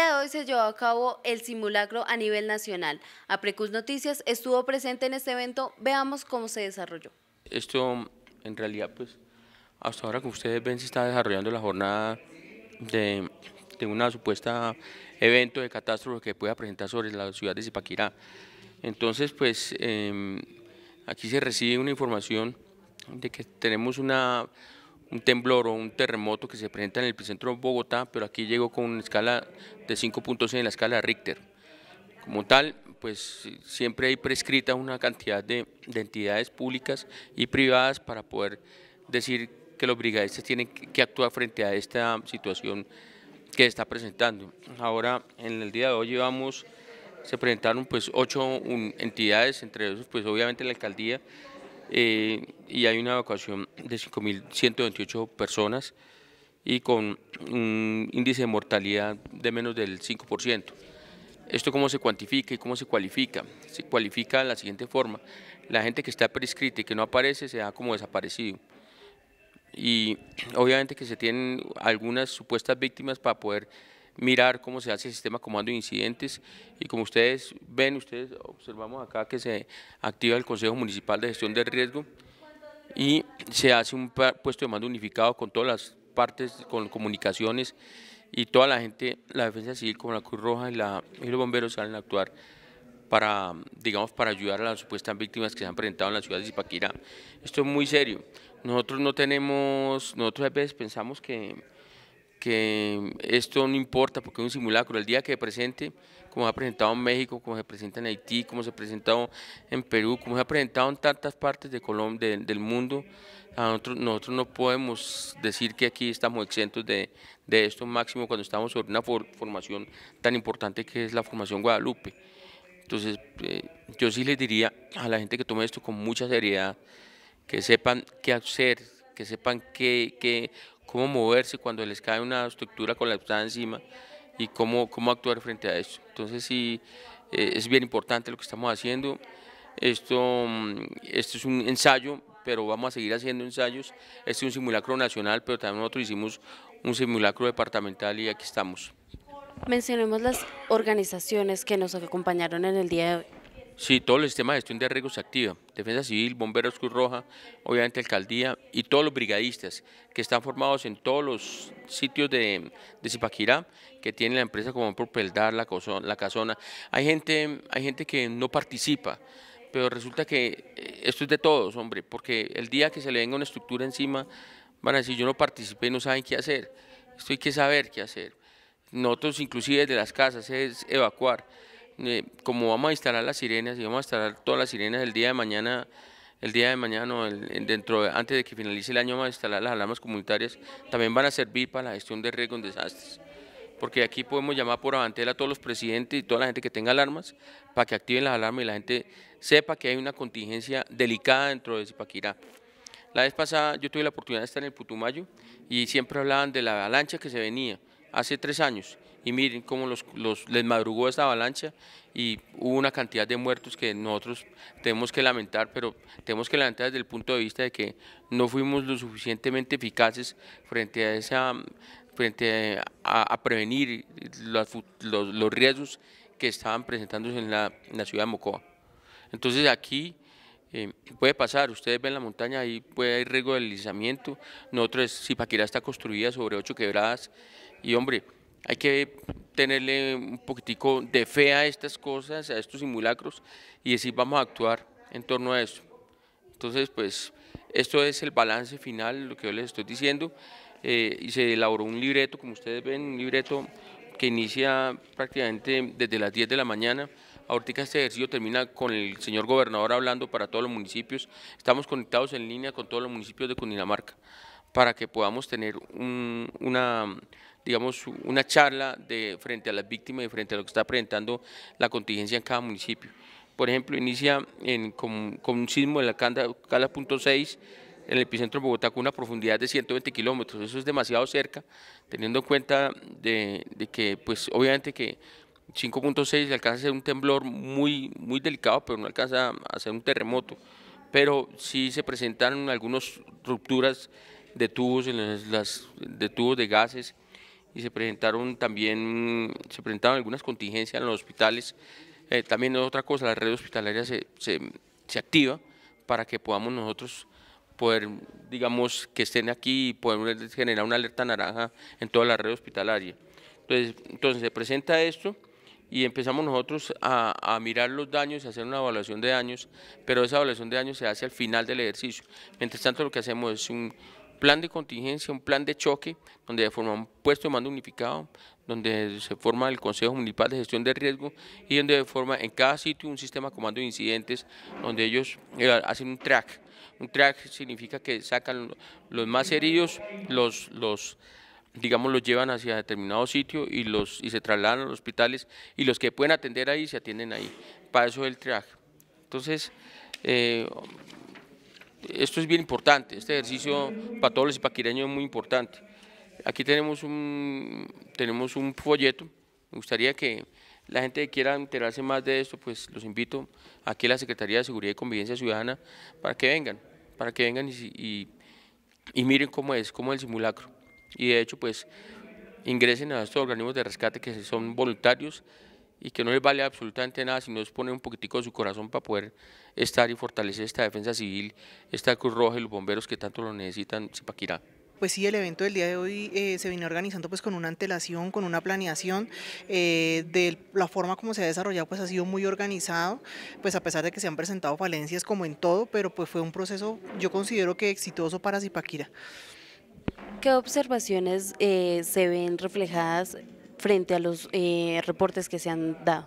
de hoy se llevó a cabo el simulacro a nivel nacional. Aprecus Noticias estuvo presente en este evento, veamos cómo se desarrolló. Esto en realidad pues hasta ahora que ustedes ven se está desarrollando la jornada de, de una supuesta evento de catástrofe que pueda presentar sobre la ciudad de Zipaquirá. Entonces pues em, aquí se recibe una información de que tenemos una un temblor o un terremoto que se presenta en el epicentro de Bogotá, pero aquí llegó con una escala de 5.6 en la escala Richter. Como tal, pues siempre hay prescrita una cantidad de, de, entidades públicas y privadas para poder decir que los brigadistas tienen que actuar frente a esta situación que está presentando. Ahora, en el día de hoy llevamos, se presentaron pues ocho entidades, entre ellos pues obviamente la alcaldía, eh, y hay una evacuación de 5.128 personas y con un índice de mortalidad de menos del 5%. ¿Esto cómo se cuantifica y cómo se cualifica? Se cualifica de la siguiente forma. La gente que está prescrita y que no aparece se da como desaparecido. Y obviamente que se tienen algunas supuestas víctimas para poder mirar cómo se hace el sistema comando de incidentes y como ustedes ven, ustedes observamos acá que se activa el Consejo Municipal de Gestión de Riesgo y se hace un puesto de mando unificado con todas las partes, con comunicaciones y toda la gente, la defensa civil como la Cruz Roja y, la, y los bomberos salen a actuar para, digamos, para ayudar a las supuestas víctimas que se han presentado en la ciudad de Zipaquirá. Esto es muy serio. Nosotros no tenemos, nosotros a veces pensamos que que esto no importa porque es un simulacro. El día que se presente, como se ha presentado en México, como se presenta en Haití, como se ha presentado en Perú, como se ha presentado en tantas partes de del mundo, nosotros, no podemos decir que aquí estamos exentos de, esto máximo cuando estamos sobre una formación tan importante que es la formación Guadalupe. Entonces, eh, yo sí les diría a la gente que tome esto con mucha seriedad, que sepan qué hacer, que sepan qué, qué cómo moverse cuando les cae una estructura con colapsada encima y cómo, cómo actuar frente a eso. Entonces sí, eh, es bien importante lo que estamos haciendo. Esto, mm, esto es un ensayo, pero vamos a seguir haciendo ensayos. Este es un simulacro nacional, pero también nosotros hicimos un simulacro departamental y aquí estamos. Mencionemos las organizaciones que nos acompañaron en el día de hoy. Sí, todo el sistema de gestión de riesgos se activa. Defensa Civil, Bomberos Cruz Roja, obviamente Alcaldía y todos los brigadistas que están formados en todos los sitios de, Zipaquirá que tiene la empresa como Propeldar, la, la Casona. Hay gente, hay gente que no participa, pero resulta que eh, esto es de todos, hombre, porque el día que se le venga una estructura encima van a decir yo no participé no saben qué hacer. Esto hay que saber qué hacer. Nosotros inclusive desde las casas es evacuar. Eh, como vamos a instalar las sirenas y vamos a instalar todas las sirenas el día de mañana, el día de mañana, dentro antes de que finalice el año, vamos a instalar las alarmas comunitarias, también van a servir para la gestión de riesgos en desastres. Porque aquí podemos llamar por avantela a todos los presidentes y toda la gente que tenga alarmas para que activen las alarmas y la gente sepa que hay una contingencia delicada dentro de Zipaquirá. La vez pasada yo tuve la oportunidad de estar en el Putumayo y siempre hablaban de la avalancha que se venía hace tres años y miren cómo los, les madrugó esta avalancha y hubo una cantidad de muertos que nosotros tenemos que lamentar, pero tenemos que lamentar desde el punto de vista de que no fuimos lo suficientemente eficaces frente a esa frente a, prevenir los, riesgos que estaban presentándose en la, ciudad de Mocoa. Entonces aquí eh, puede pasar, ustedes ven la montaña, ahí puede haber riesgo de deslizamiento, nosotros si Paquira está construida sobre ocho quebradas y hombre, hay que tenerle un poquitico de fe a estas cosas, a estos simulacros y decir vamos a actuar en torno a eso. Entonces, pues esto es el balance final, lo que yo les estoy diciendo, eh, y se elaboró un libreto, como ustedes ven, un libreto que inicia prácticamente desde las 10 de la mañana. Ahorita este ejercicio termina con el señor gobernador hablando para todos los municipios. Estamos conectados en línea con todos los municipios de Cundinamarca para que podamos tener una digamos, una charla de frente a las víctimas y frente a lo que está presentando la contingencia en cada municipio. Por ejemplo, inicia con, un sismo de la escala punto 6 en el epicentro de Bogotá con una profundidad de 120 kilómetros. Eso es demasiado cerca, teniendo en cuenta de, que, pues, obviamente que 5.6 alcanza a ser un temblor muy, muy delicado, pero no alcanza a ser un terremoto. Pero sí se presentan algunas rupturas de tubos, de tubos de gases y se presentaron también, se presentaron algunas contingencias en los hospitales. también eh, también otra cosa, la red hospitalaria se, se, activa para que podamos nosotros poder, digamos, que estén aquí y podemos generar una alerta naranja en toda la red hospitalaria. Entonces, entonces se presenta esto y empezamos nosotros a, a, mirar los daños y hacer una evaluación de daños, pero esa evaluación de daños se hace al final del ejercicio. Mientras tanto, lo que hacemos es un, plan de contingencia, un plan de choque, donde se forma un puesto de mando unificado, donde se forma el Consejo Municipal de Gestión de Riesgo y donde se forma en cada sitio un sistema de comando de incidentes, donde ellos eh, hacen un track. Un track significa que sacan los más heridos, los, los digamos, los llevan hacia determinado sitio y, los, y se trasladan a los hospitales y los que pueden atender ahí se atienden ahí. Para eso es el track. Entonces, eh, esto es bien importante, este ejercicio para todos los ipaquireños es muy importante. Aquí tenemos un, tenemos un folleto, me gustaría que la gente que quiera enterarse más de esto, pues los invito aquí a la Secretaría de Seguridad y Convivencia Ciudadana para que vengan, para que vengan y, miren cómo es, cómo es el simulacro. Y de hecho, pues ingresen a estos organismos de rescate que son voluntarios, y que no les vale absolutamente nada si no pone un poquitico de su corazón para poder estar y fortalecer esta defensa civil, esta Cruz Roja y los bomberos que tanto lo necesitan, Zipaquirá. Pues sí, el evento del día de hoy eh, se viene organizando pues con una antelación, con una planeación, eh, de la forma como se ha desarrollado pues ha sido muy organizado, pues a pesar de que se han presentado falencias como en todo, pero pues fue un proceso yo considero que exitoso para Zipaquira. ¿Qué observaciones eh, se ven reflejadas frente a los eh, reportes que se han dado?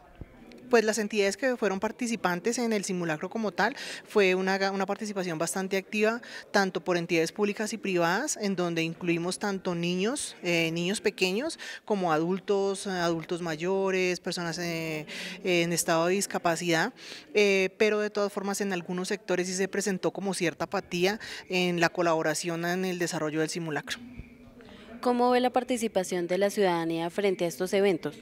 pues las entidades que fueron participantes en el simulacro como tal fue una, participación bastante activa, tanto por entidades públicas y privadas, en donde incluimos tanto niños, eh, niños pequeños, como adultos, adultos mayores, personas eh, en estado de discapacidad, pero de todas formas en algunos sectores sí se presentó como cierta apatía en la colaboración en el desarrollo del simulacro. ¿Cómo ve la participación de la ciudadanía frente a estos eventos?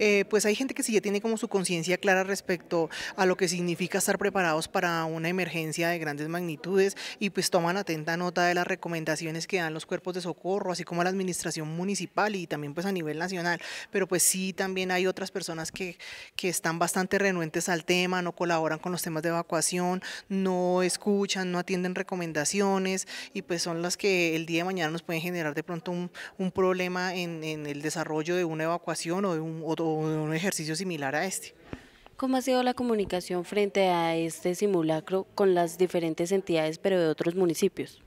Eh, pues hay gente que sí ya tiene como su conciencia clara respecto a lo que significa estar preparados para una emergencia de grandes magnitudes y pues toman atenta nota de las recomendaciones que dan los cuerpos de socorro, así como la administración municipal y también pues a nivel nacional, pero pues sí también hay otras personas que, están bastante renuentes al tema, no colaboran con los temas de evacuación, no escuchan, no atienden recomendaciones y pues son las que el día de mañana nos pueden generar de pronto un, problema en, el desarrollo de una evacuación o de un o un ejercicio similar a este. ¿Cómo ha sido la comunicación frente a este simulacro con las diferentes entidades, pero de otros municipios?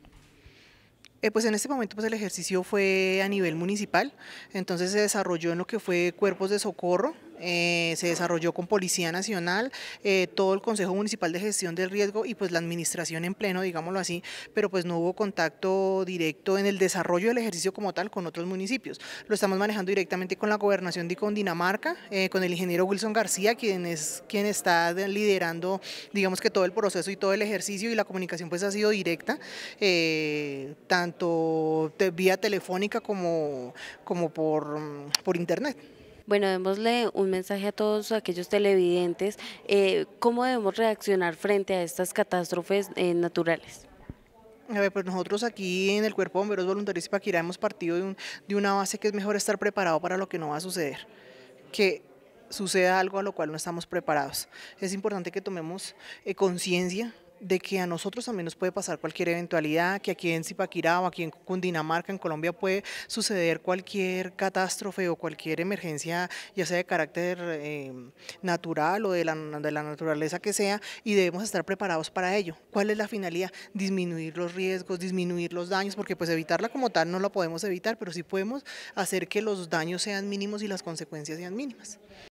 Eh, pues en este momento pues el ejercicio fue a nivel municipal, entonces se desarrolló en lo que fue cuerpos de socorro, eh, se desarrolló con Policía Nacional, eh, todo el Consejo Municipal de Gestión del Riesgo y pues la administración en pleno, digámoslo así, pero pues no hubo contacto directo en el desarrollo del ejercicio como tal con otros municipios. Lo estamos manejando directamente con la gobernación de Condinamarca, eh, con el ingeniero Wilson García, quien es quien está liderando, digamos que todo el proceso y todo el ejercicio y la comunicación pues ha sido directa, tanto vía telefónica como, como por internet. Bueno, démosle un mensaje a todos aquellos televidentes. Eh, ¿Cómo debemos reaccionar frente a estas catástrofes eh, naturales? A ver, pues nosotros aquí en el Cuerpo de Bomberos Voluntarios Paquirá hemos partido de, una base que es mejor estar preparado para lo que no va a suceder. Que suceda algo a lo cual no estamos preparados. Es importante que tomemos eh, conciencia de que a nosotros también nos puede pasar cualquier eventualidad, que aquí en Zipaquirá o aquí en Cundinamarca, en Colombia, puede suceder cualquier catástrofe o cualquier emergencia, ya sea de carácter em, natural o de la, de la naturaleza que sea, y debemos estar preparados para ello. ¿Cuál es la finalidad? Disminuir los riesgos, disminuir los daños, porque pues evitarla como tal no la podemos evitar, pero sí podemos hacer que los daños sean mínimos y las consecuencias sean mínimas.